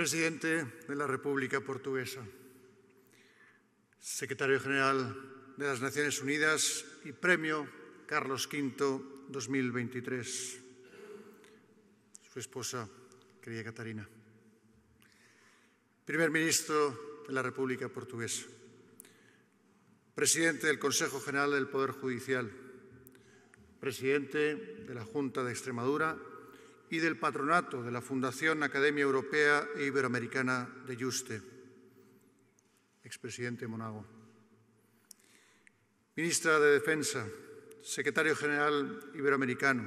presidente de la República Portuguesa, secretario general de las Naciones Unidas y premio Carlos V 2023, su esposa, querida Catarina, primer ministro de la República Portuguesa, presidente del Consejo General del Poder Judicial, presidente de la Junta de Extremadura y del patronato de la Fundación Academia Europea e Iberoamericana de Juste, expresidente Monago. Ministra de Defensa, secretario general iberoamericano,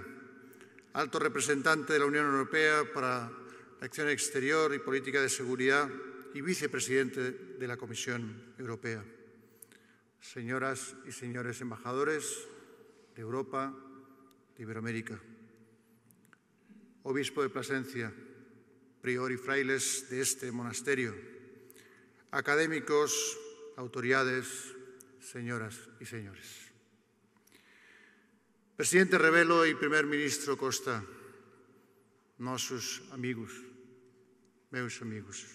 alto representante de la Unión Europea para la Acción Exterior y Política de Seguridad y vicepresidente de la Comisión Europea. Señoras y señores embajadores de Europa, de Iberoamérica. obispo de Plasencia, prior y frailes de este monasterio, académicos, autoridades, señoras y señores. Presidente Revelo y primer ministro Costa, nosos amigos, meus amigos.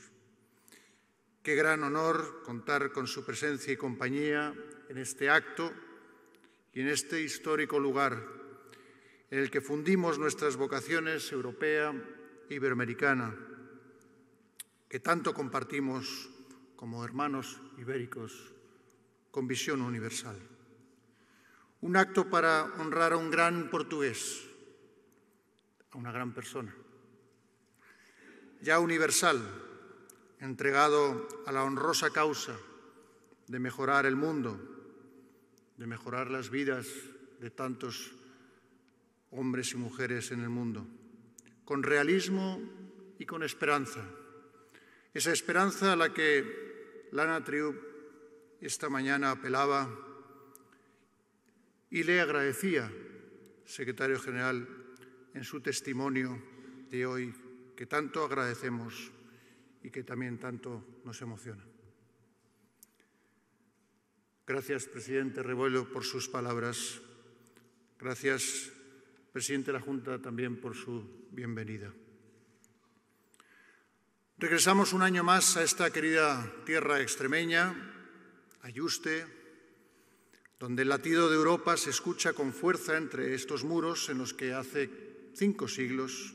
Qué gran honor contar con su presencia y compañía en este acto y en este histórico lugar en el que fundimos nuestras vocaciones europea iberoamericana, que tanto compartimos como hermanos ibéricos con visión universal. Un acto para honrar a un gran portugués, a una gran persona, ya universal, entregado a la honrosa causa de mejorar el mundo, de mejorar las vidas de tantos hombres y mujeres en el mundo, con realismo y con esperanza. Esa esperanza a la que Lana Triub esta mañana apelaba y le agradecía, secretario general, en su testimonio de hoy, que tanto agradecemos y que también tanto nos emociona. Gracias, presidente Revuelo, por sus palabras. Gracias, presidente de la Junta, también por su bienvenida. Regresamos un año más a esta querida tierra extremeña, Ayuste, donde el latido de Europa se escucha con fuerza entre estos muros en los que hace cinco siglos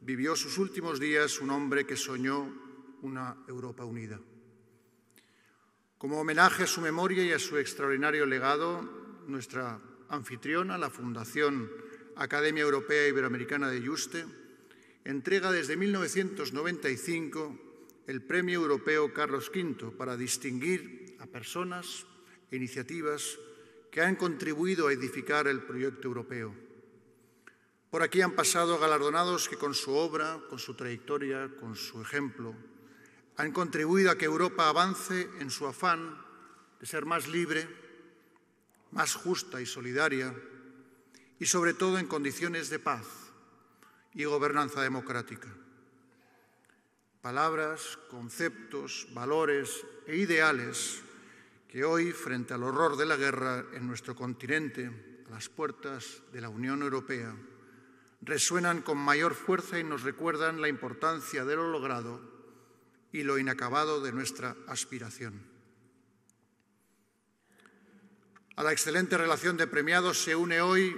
vivió sus últimos días un hombre que soñó una Europa unida. Como homenaje a su memoria y a su extraordinario legado, nuestra anfitriona, la Fundación Academia Europea Iberoamericana de Juste, entrega desde 1995 el Premio Europeo Carlos V para distinguir a personas e iniciativas que han contribuido a edificar el proyecto europeo. Por aquí han pasado galardonados que con su obra, con su trayectoria, con su ejemplo, han contribuido a que Europa avance en su afán de ser más libre, más justa y solidaria, y sobre todo en condiciones de paz y gobernanza democrática. Palabras, conceptos, valores e ideales que hoy, frente al horror de la guerra en nuestro continente, a las puertas de la Unión Europea, resuenan con mayor fuerza y nos recuerdan la importancia de lo logrado y lo inacabado de nuestra aspiración. A la excelente relación de premiados se une hoy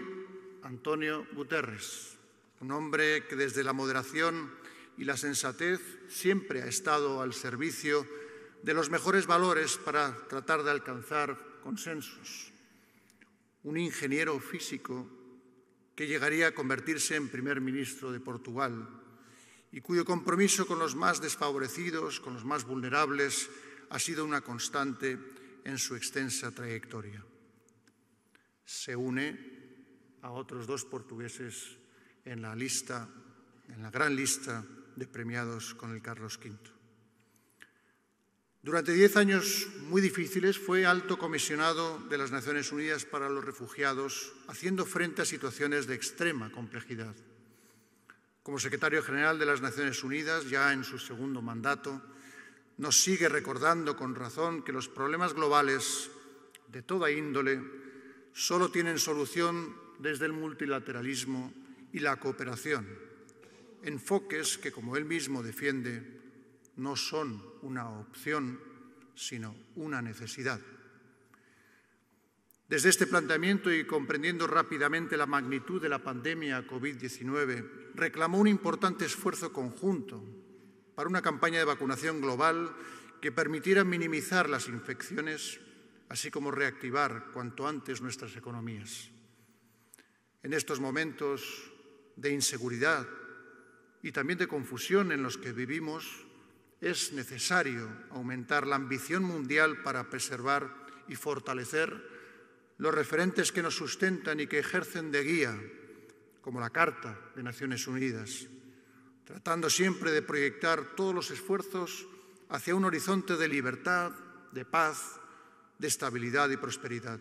Antonio Guterres, un hombre que desde la moderación y la sensatez siempre ha estado al servicio de los mejores valores para tratar de alcanzar consensos. Un ingeniero físico que llegaría a convertirse en primer ministro de Portugal y cuyo compromiso con los más desfavorecidos, con los más vulnerables, ha sido una constante en su extensa trayectoria. Se une a otros dos portugueses en la lista, en la gran lista de premiados con el Carlos V. Durante diez años muy difíciles fue alto comisionado de las Naciones Unidas para los Refugiados, haciendo frente a situaciones de extrema complejidad. Como secretario general de las Naciones Unidas, ya en su segundo mandato, nos sigue recordando con razón que los problemas globales de toda índole solo tienen solución desde el multilateralismo y la cooperación, enfoques que, como él mismo defiende, no son una opción, sino una necesidad. Desde este planteamiento y comprendiendo rápidamente la magnitud de la pandemia COVID-19, reclamó un importante esfuerzo conjunto para una campaña de vacunación global que permitiera minimizar las infecciones, así como reactivar cuanto antes nuestras economías en estos momentos de inseguridad y también de confusión en los que vivimos, es necesario aumentar la ambición mundial para preservar y fortalecer los referentes que nos sustentan y que ejercen de guía, como la Carta de Naciones Unidas, tratando siempre de proyectar todos los esfuerzos hacia un horizonte de libertad, de paz, de estabilidad y prosperidad.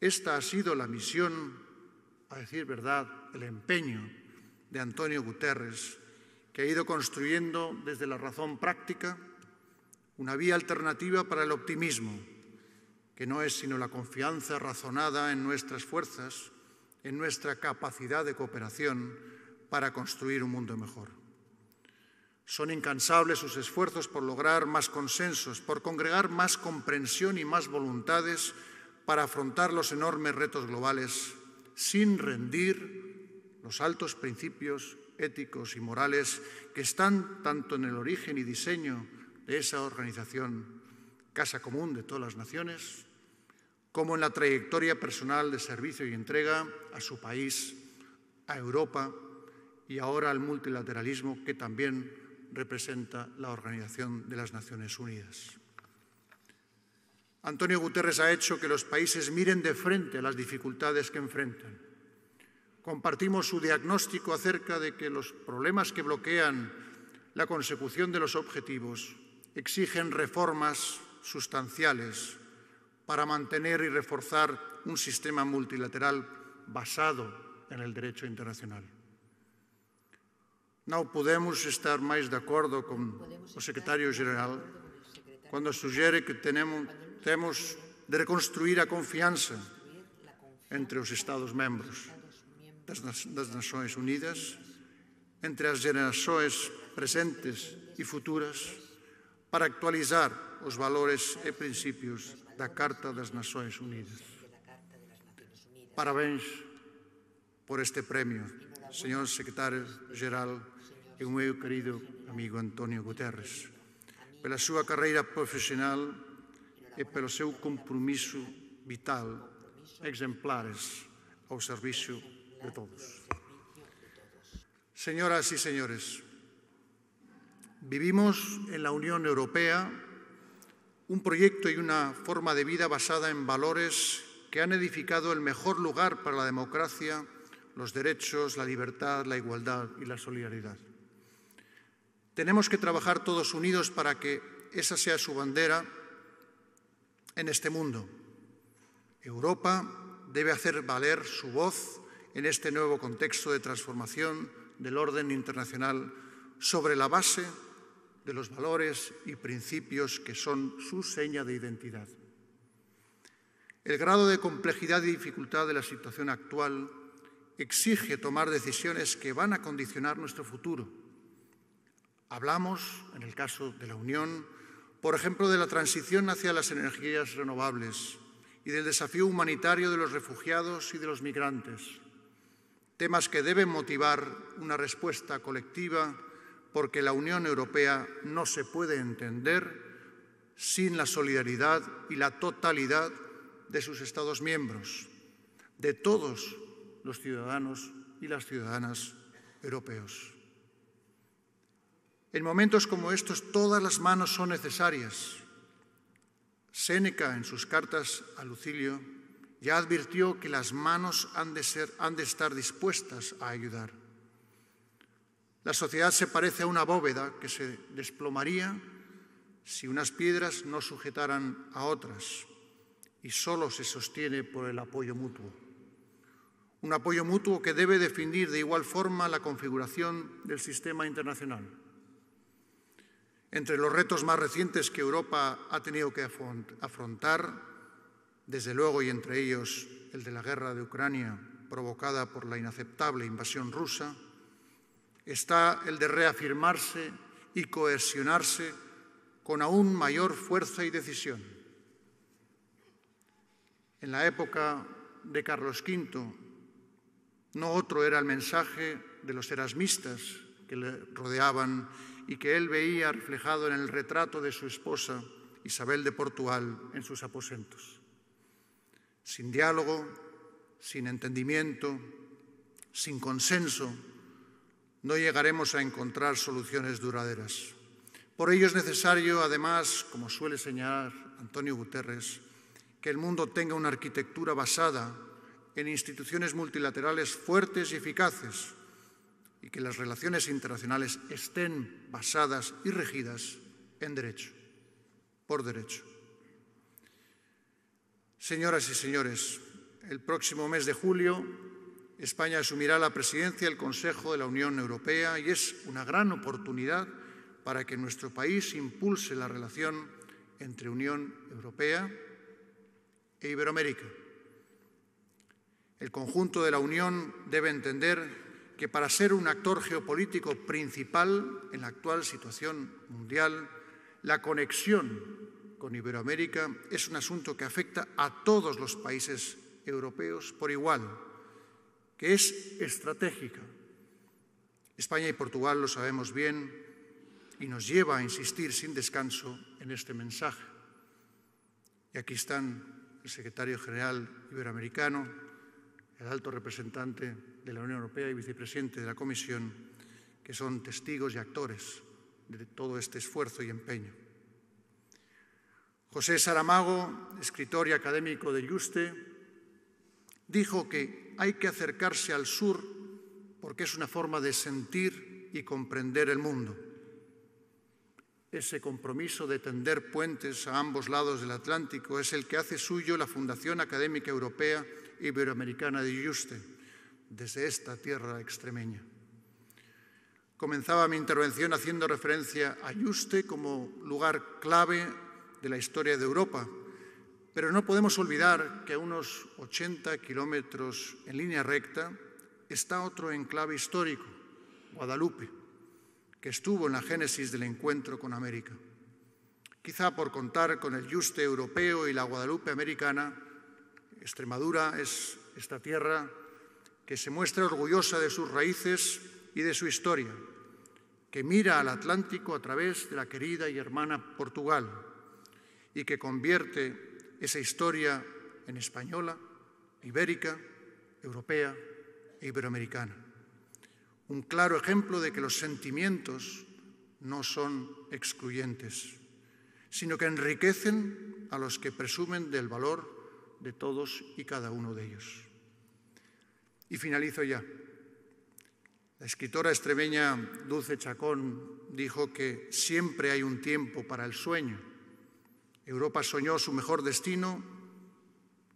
Esta ha sido la misión a decir verdad, el empeño de Antonio Guterres, que ha ido construyendo desde la razón práctica una vía alternativa para el optimismo, que no es sino la confianza razonada en nuestras fuerzas, en nuestra capacidad de cooperación para construir un mundo mejor. Son incansables sus esfuerzos por lograr más consensos, por congregar más comprensión y más voluntades para afrontar los enormes retos globales sin rendir los altos principios éticos y morales que están tanto en el origen y diseño de esa organización Casa Común de todas las Naciones, como en la trayectoria personal de servicio y entrega a su país, a Europa y ahora al multilateralismo que también representa la Organización de las Naciones Unidas. Antonio Guterres ha hecho que los países miren de frente las dificultades que enfrentan. Compartimos su diagnóstico acerca de que los problemas que bloquean la consecución de los objetivos exigen reformas sustanciales para mantener y reforzar un sistema multilateral basado en el derecho internacional. No podemos estar más de acuerdo con el secretario general cuando sugiere que tenemos Temos de reconstruir a confiança entre os Estados membros das, Nações Unidas, entre as gerações presentes e futuras, para actualizar os valores e princípios da Carta das Nações Unidas. Parabéns por este prémio Sr. secretário geral e o meu querido amigo Antonio Guterres, pela sua carreira profissional e eh, pelo seu compromiso vital, exemplares al servicio de todos. Señoras y señores, vivimos en la Unión Europea un proyecto y una forma de vida basada en valores que han edificado el mejor lugar para la democracia, los derechos, la libertad, la igualdad y la solidaridad. Tenemos que trabajar todos unidos para que esa sea su bandera en este mundo. Europa debe hacer valer su voz en este nuevo contexto de transformación del orden internacional sobre la base de los valores y principios que son su seña de identidad. El grado de complejidad y dificultad de la situación actual exige tomar decisiones que van a condicionar nuestro futuro. Hablamos, en el caso de la Unión, por ejemplo, de la transición hacia las energías renovables y del desafío humanitario de los refugiados y de los migrantes. Temas que deben motivar una respuesta colectiva porque la Unión Europea no se puede entender sin la solidaridad y la totalidad de sus Estados miembros, de todos los ciudadanos y las ciudadanas europeos. En momentos como estos todas las manos son necesarias. Séneca en sus cartas a Lucilio ya advirtió que las manos han de, han de estar dispuestas a ayudar. La sociedad se parece a una bóveda que se desplomaría si unas piedras no sujetaran a otras y solo se sostiene por el apoyo mutuo. Un apoyo mutuo que debe definir de igual forma la configuración del sistema internacional. Entre los retos más recientes que Europa ha tenido que afrontar, desde luego y entre ellos el de la guerra de Ucrania provocada por la inaceptable invasión rusa, está el de reafirmarse y cohesionarse con aún mayor fuerza y decisión. En la época de Carlos V, no otro era el mensaje de los erasmistas que le rodeaban y que él veía reflejado en el retrato de su esposa, Isabel de Portugal, en sus aposentos. Sin diálogo, sin entendimiento, sin consenso, no llegaremos a encontrar soluciones duraderas. Por ello es necesario, además, como suele señalar Antonio Guterres, que el mundo tenga una arquitectura basada en instituciones multilaterales fuertes y eficaces, y que las relaciones internacionales estén basadas y regidas en derecho, por derecho. Señoras y señores, el próximo mes de julio España asumirá la presidencia del Consejo de la Unión Europea y es una gran oportunidad para que nuestro país impulse la relación entre Unión Europea e Iberoamérica. El conjunto de la Unión debe entender que para ser un actor geopolítico principal en la actual situación mundial, la conexión con Iberoamérica es un asunto que afecta a todos los países europeos por igual, que es estratégica. España y Portugal lo sabemos bien y nos lleva a insistir sin descanso en este mensaje. Y aquí están el secretario general iberoamericano, el alto representante de la Unión Europea y vicepresidente de la Comisión, que son testigos y actores de todo este esfuerzo y empeño. José Saramago, escritor y académico de Yuste, dijo que hay que acercarse al sur porque es una forma de sentir y comprender el mundo. Ese compromiso de tender puentes a ambos lados del Atlántico es el que hace suyo la Fundación Académica Europea Iberoamericana de Yuste desde esta tierra extremeña. Comenzaba mi intervención haciendo referencia a Yuste como lugar clave de la historia de Europa, pero no podemos olvidar que a unos 80 kilómetros en línea recta está otro enclave histórico, Guadalupe, que estuvo en la génesis del encuentro con América. Quizá por contar con el Yuste europeo y la Guadalupe americana, Extremadura es esta tierra que se muestra orgullosa de sus raíces y de su historia, que mira al Atlántico a través de la querida y hermana Portugal y que convierte esa historia en española, ibérica, europea e iberoamericana. Un claro ejemplo de que los sentimientos no son excluyentes, sino que enriquecen a los que presumen del valor de todos y cada uno de ellos. Y finalizo ya. La escritora extremeña Dulce Chacón dijo que siempre hay un tiempo para el sueño. Europa soñó su mejor destino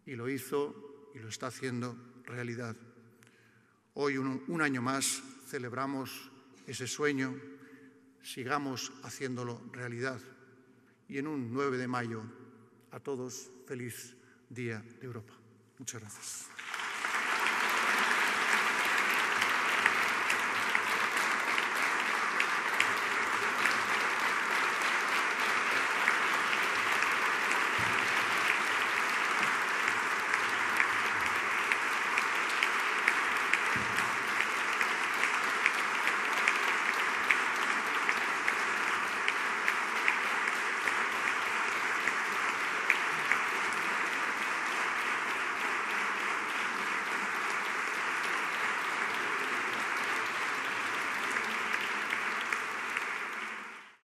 y lo hizo y lo está haciendo realidad. Hoy, un, un año más, celebramos ese sueño, sigamos haciéndolo realidad. Y en un 9 de mayo, a todos, feliz Día de Europa. Muchas gracias.